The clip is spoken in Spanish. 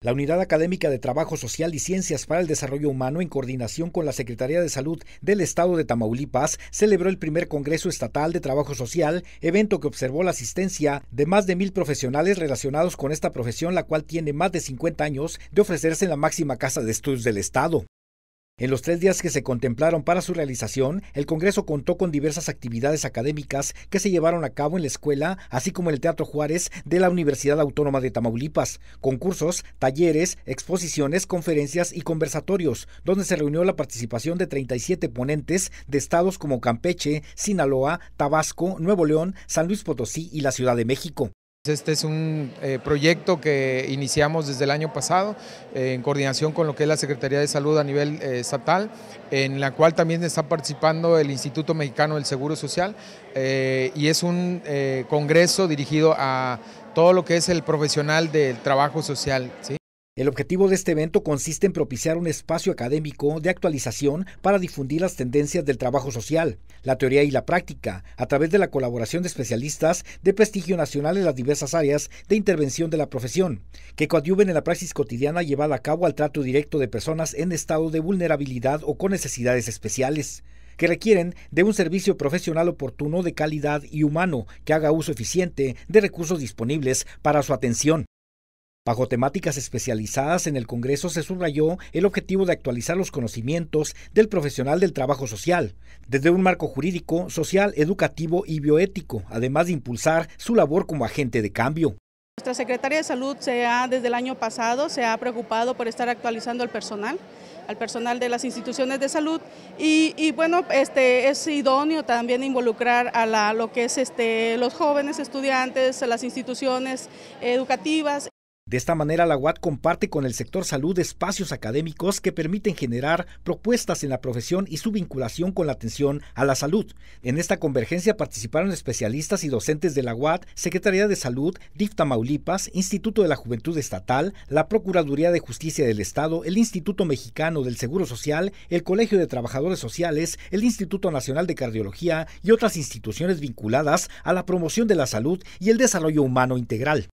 La Unidad Académica de Trabajo Social y Ciencias para el Desarrollo Humano, en coordinación con la Secretaría de Salud del Estado de Tamaulipas, celebró el primer Congreso Estatal de Trabajo Social, evento que observó la asistencia de más de mil profesionales relacionados con esta profesión, la cual tiene más de 50 años de ofrecerse en la máxima casa de estudios del Estado. En los tres días que se contemplaron para su realización, el Congreso contó con diversas actividades académicas que se llevaron a cabo en la escuela, así como en el Teatro Juárez de la Universidad Autónoma de Tamaulipas, concursos, talleres, exposiciones, conferencias y conversatorios, donde se reunió la participación de 37 ponentes de estados como Campeche, Sinaloa, Tabasco, Nuevo León, San Luis Potosí y la Ciudad de México. Este, este es un eh, proyecto que iniciamos desde el año pasado eh, en coordinación con lo que es la Secretaría de Salud a nivel eh, estatal, en la cual también está participando el Instituto Mexicano del Seguro Social y es un congreso dirigido a todo lo que es el profesional del trabajo social. ¿sí? El objetivo de este evento consiste en propiciar un espacio académico de actualización para difundir las tendencias del trabajo social, la teoría y la práctica, a través de la colaboración de especialistas de prestigio nacional en las diversas áreas de intervención de la profesión, que coadyuven en la praxis cotidiana llevada a cabo al trato directo de personas en estado de vulnerabilidad o con necesidades especiales que requieren de un servicio profesional oportuno de calidad y humano que haga uso eficiente de recursos disponibles para su atención. Bajo temáticas especializadas en el Congreso se subrayó el objetivo de actualizar los conocimientos del profesional del trabajo social, desde un marco jurídico, social, educativo y bioético, además de impulsar su labor como agente de cambio. Nuestra secretaria de Salud desde el año pasado se ha preocupado por estar actualizando al personal, al personal de las instituciones de salud y, bueno, este, es idóneo también involucrar a lo que es este, los jóvenes estudiantes, las instituciones educativas. De esta manera, la UAT comparte con el sector salud espacios académicos que permiten generar propuestas en la profesión y su vinculación con la atención a la salud. En esta convergencia participaron especialistas y docentes de la UAT, Secretaría de Salud, DIF Tamaulipas, Instituto de la Juventud Estatal, la Procuraduría de Justicia del Estado, el Instituto Mexicano del Seguro Social, el Colegio de Trabajadores Sociales, el Instituto Nacional de Cardiología y otras instituciones vinculadas a la promoción de la salud y el desarrollo humano integral.